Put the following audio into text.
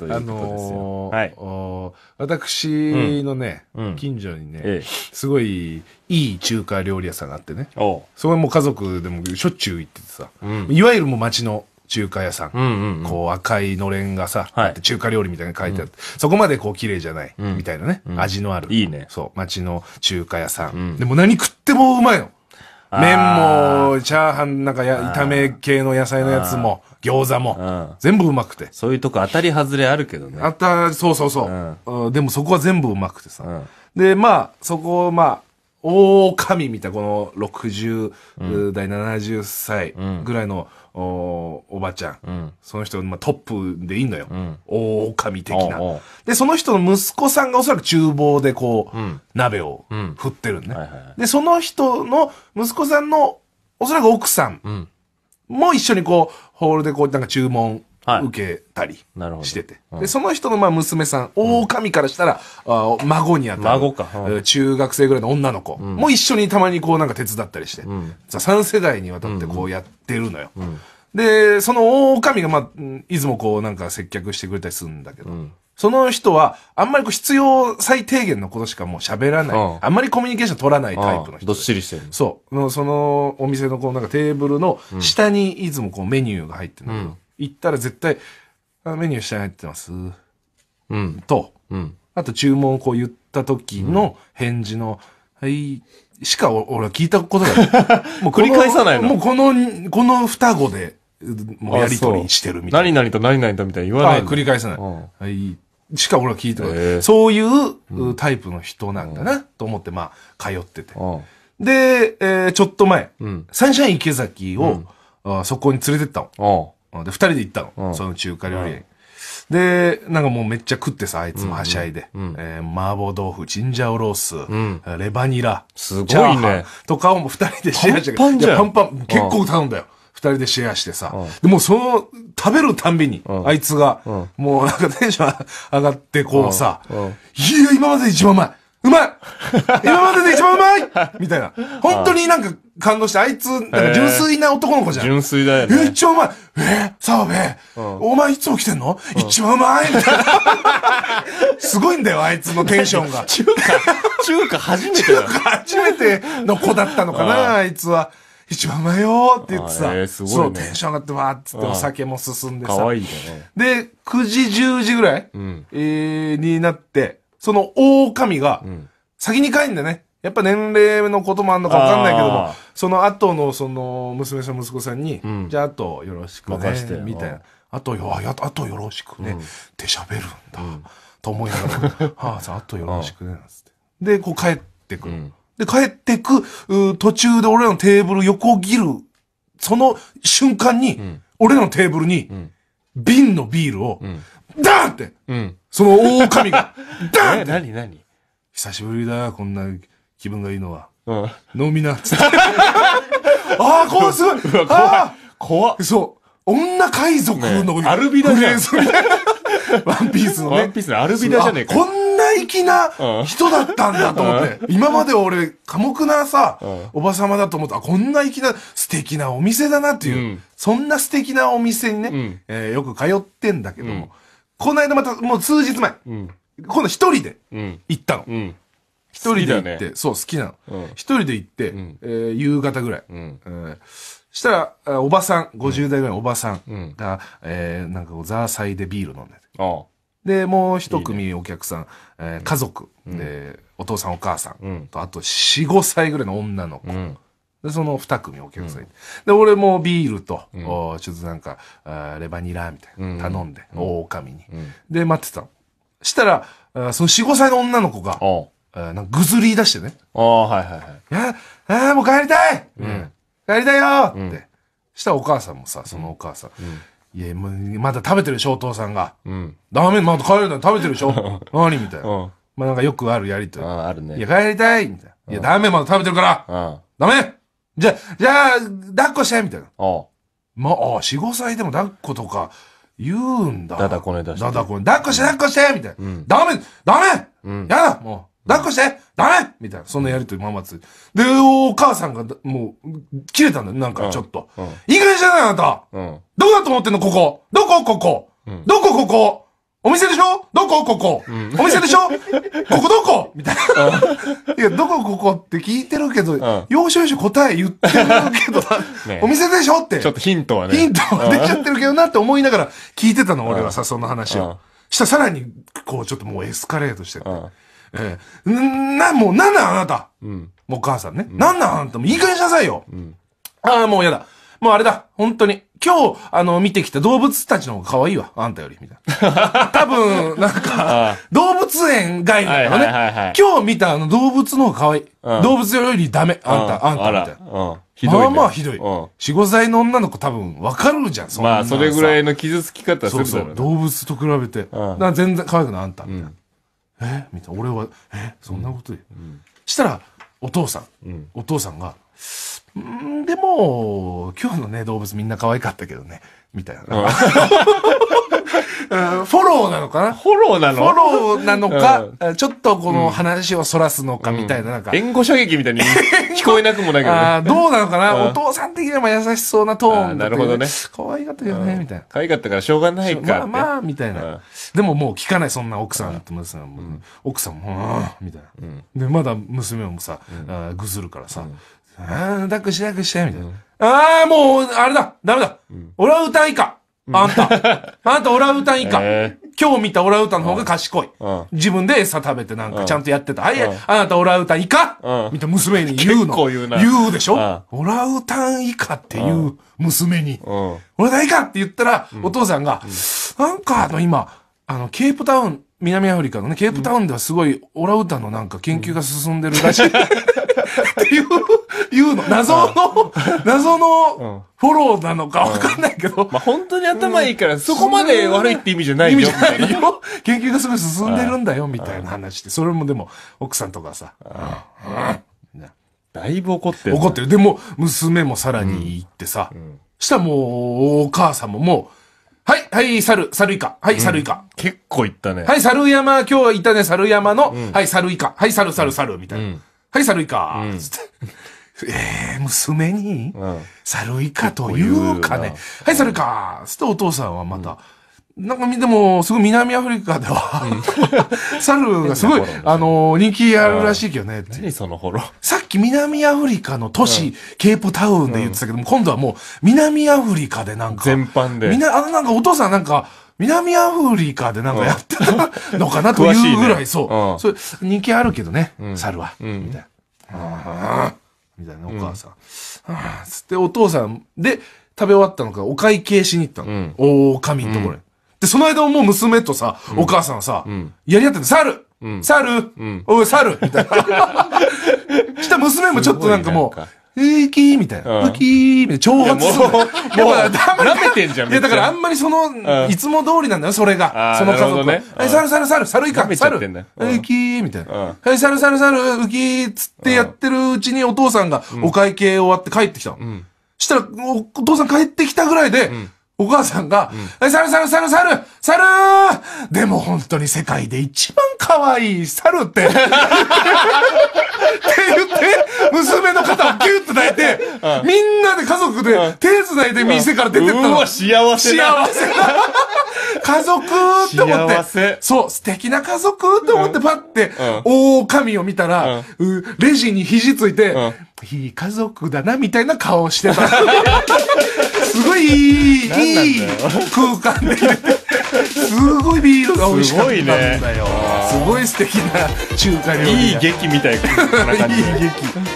ということですよ。あのー、はい、私のね、うん、近所にね、すごいいい中華料理屋さんがあってね、そこも家族でもしょっちゅう行っててさ、うん、いわゆるもう街の中華屋さんうんうんうん、こう赤いのれんがさ、はい、中華料理みたいな書いてあって、うん、そこまでこう綺麗じゃない、みたいなね、味のある。いいね。そう、街の中華屋さん。でも何食ってもうまいの。麺も、チャーハンなんかや、炒め系の野菜のやつも、餃子も、全部うまくて。そういうとこ当たり外れあるけどね。あった、そうそうそう。でもそこは全部うまくてさ。で、まあ、そこを、まあ、大神みたいな、この60代、70歳ぐらいの、おおばちゃんうん、その人、まあ、トップでいいのよ。うん、大神的なで、その人の息子さんがおそらく厨房でこう、うん、鍋を振ってるね、はいはい、で、その人の息子さんのおそらく奥さんも一緒にこう、ホールでこう、なんか注文受けたりしてて、はいうん、でその人のまあ娘さん大神からしたら、あ孫にあたる孫か、中学生ぐらいの女の子も一緒にたまにこうなんか手伝ったりして、うん、3世代にわたってこうやってるのよ、でその大神がまあいつもこうなんか接客してくれたりするんだけど、その人は、あんまりこう必要最低限のことしかもう喋らない、うん。あんまりコミュニケーション取らないタイプの人。どっしりしてる。そう。そのお店のこうなんかテーブルの下にいつもこうメニューが入ってるうん行ったら絶対、あメニュー下に入ってます。うん。と、うん。あと注文をこう言った時の返事の、はい、しか俺は聞いたことが もう繰り返さないのもうこの、この双子で、もうやりとりしてるみたいな。何々と何々とみたいに言わない。繰り返さない。はい。しか俺は聞いてない。そういうタイプの人なんだな、と思って、まあ、通ってて。で、えー、ちょっと前、うん、サンシャイン池崎を、うん、あそこに連れてったの。で、二人で行ったの、うん、その中華料理屋で、なんかもうめっちゃ食ってさ、あいつもはしゃいで。うんえ麻婆豆腐、チンジャオロース、うん、レバニラ、すごいね。とかをもう二人でシェアしてパンパンパンパン、結構頼んだよ。二人でシェアしてさ。でもその、食べるたんびに、あいつが、もうなんかテンション上がってこうさ、いや、今まで一番うまいうまい今までで一番うまいみたいな。本当になんか感動して、あいつ、なんか純粋な男の子じゃん。純粋だよね。え、一番うまい。え澤部、お前いつも来てんの、一番うまいみたいな。すごいんだよ、あいつのテンションが。中華、中華初めて中華初めての子だったのかな、あいつは。一番うまいよって言ってさ、えーすごいね、そう、テンション上がってわーっつってお酒も進んでさ。かわいいね。で、9時、10時ぐらい、うん、えー、になって、その狼が、先に帰るんだね。やっぱ年齢のこともあんのか分かんないけども、その後の、その、娘さん、息子さんに、うん、じゃあ、あとよろしくね、みたいな。あとよ、あとよろしくね、で、って喋るんだ、と思いながら、はあ、さあ、あとよろしくね、って。で、こう帰ってくる。うん、で、帰ってく、途中で俺らのテーブル横切る、その瞬間に、俺らのテーブルに、瓶のビールを、ダーンって、うん、その狼が、ダーンって。何何久しぶりだ、こんな気分がいいのは。うん。飲みな、つって。ああ、こうすごい。怖い。怖そう。女海賊の、ね、アルビダじゃん。ワンピースのね。ワンピースのアルビダじゃねえか。こんな粋な人だったんだと思って。うん、今まで俺、寡黙なさ、うん、おばさまだと思った。こんな粋な、素敵なお店だなっていう。うん、そんな素敵なお店にね、えー、よく通ってんだけども。この間また、もう数日前、今度一人で行ったの。一人で行って、そう、好きなの一、人で行って、え夕方ぐらい。したら、おばさん、50代ぐらいのおばさんが、えなんかザーサイでビール飲んでて。で、もう一組お客さん、え家族、で、お父さんお母さん、と、あと4、5歳ぐらいの女の子、で、その二組お客さん、うん、で、俺もビールと、うん、おちょっとなんか、あレバニラみたいな、頼んで、うん、大神に、うん、で、待ってたの。したら、あその四五歳の女の子が、あなんかぐずり出してね。ああ、はいはいはい。いや、ああ、もう帰りたい、うん、帰りたいよって。したらお母さんもさ、そのお母さん。いや、まだ食べてるでしょ、お父さんが。うん、ダメ、まだ帰るんだ食べてるでしょ何みたいな。まあなんかよくあるやりとり。ああ、あるね。いや、帰りたいみたいな。いや、ダメ、まだ食べてるから。ダメじゃ、じゃあ、抱っこしてみたいな。あまあ、ああ、四五歳でも抱っことか言うんだ。だだこねだし。だだこね。抱っこして、抱っこしてみたいな。うんダメダメ、うん、やだもう抱っこしてダメみたいな。そんなやりとりままつ。で、お母さんが、もう、切れたんだよ。なんか、ちょっと。うんうんいい加減じゃないあなたうん。どこだと思ってんのここどこここ、うんどこここお店でしょどこここ、うん、お店でしょ ここどこみたいな。いや、どこここって聞いてるけど、要所要所答え言ってるけど、お店でしょって。ちょっとヒントはね。ヒントは出ちゃってるけどなって思いながら聞いてたの、俺はさ、その話を。したらさらに、こう、ちょっともうエスカレートしてて。ええー、な、もう、なんなんあなた、うん、お母さんね。うん、なんなんあなたもういい加減しなさいよ。うん、ああ、もうやだ。もうあれだ。本当に。今日、あの、見てきた動物たちの方が可愛いわ。あんたより、みたいな。多分、なんか、動物園外なのね、はいはいはいはい。今日見たあの動物の方が可愛い。うん、動物よりダメ。あんた、あんた、みたいな。ひどい、まあまあひどい。四五歳の女の子多分わかるじゃん、そんまあ、それぐらいの傷つき方するだろう、ね、そうそう。動物と比べて。うん、全然可愛くない、あんた、みたいな。うん、えみたいな。俺は、えそんなことで、うん、したら、お父さん、お父さんが、んでも、今日のね、動物みんな可愛かったけどね、みたいな。うん フォローなのかなフォローなのフォローなのか、うん、ちょっとこの話をそらすのかみたいな、なんか、援護射撃みたいに聞こえなくもないけど、ねどうなのかな、お父さん的には優しそうなトーンなるほどね。可愛かったけどね、みたいな。可愛かったからしょうがないか。まあまあ、みたいな。でももう聞かない、そんな奥さんとさ、うん、奥さんも、みたいな、で、まだ娘もさ、ぐずるからさ、ああ、抱っこして抱っこして、みたいな。ああ、もう、あれだ、ダメだ。オラウータン以下。あんた。あんたオラウータン以下。今日見たオラウータンの方が賢い。自分で餌食べてなんかちゃんとやってた。あいや、あなたオラウータン以下みたいな娘に言うの。言う言うでしょオラウータン以下っていう娘に。オラウータン以下って言ったら、お父さんが、なんかあの今、あの、ケープタウン、南アフリカのね、ケープタウンではすごいオラウータンのなんか研究が進んでるらしい。っていう、いうの。謎の、謎のフォローなのかわかんないけど。まあ本当に頭いいから、そこまで悪いって意味じゃないよ。意味じゃないよ。研究がすごい進んでるんだよ、みたいな話で。それもでも、奥さんとかさ。だいぶ怒ってる。怒ってる。でも、娘もさらに行ってさ。したらもう、お母さんももう、はい、はい、猿、猿イカ。はい、猿イカ。結構いったね。はい、猿山、今日行ったね、猿山の、はい、猿イカ。はい、猿、猿、猿、みたいな。はい、サルイカ。うん、えー、娘に、猿サルイカというかね。はい、サルイカ。つってお父さんはまた、なんか、み、でも、すごい南アフリカでは、うん、猿がすごい、あの、人気あるらしいけどね。何その頃。さっき南アフリカの都市、うん、ケープタウンで言ってたけども、今度はもう、南アフリカでなんか、全般で。みんな、あのなんかお父さんなんか、南アフリカでなんかやってたのかなというぐらい、うん、そう。それ、人気あるけどね、猿は。みたいな。みたいなお母さん。つってお父さんで食べ終わったのか、お会計しに行ったの。大神のところで、その間もう娘とさ、お母さんはさ、やり合ってて、猿猿おい、猿みたいな。し た娘もちょっとなんかもう、ウキーみたいな。ウキーみたいな。挑発する。もう、舐めてんじゃん。いや、だからあんまりその、いつも通りなんだよ、それが。その家族は。はい、猿、猿、猿、猿いか、猿。ウキーみたいな。はい、猿、猿、猿、ウキーつってやってるうちにお父さんがお会計終わって帰ってきたの。したら、お父さん帰ってきたぐらいで、お母さんが、うん、猿猿猿猿猿でも本当に世界で一番可愛い猿って。みんなで家族で手繋いで店から出てったの。うわ、幸せだ。幸せだ。家族って思って。そう、素敵な家族って思ってパッて、狼を見たら、レジに肘ついて、いい家族だな、みたいな顔してた。すごい、いい空間で。すごいビールが美味しかったんだよ。すごい,、ね、すごい素敵な中華料理。いい劇みたいな感じ。いい劇。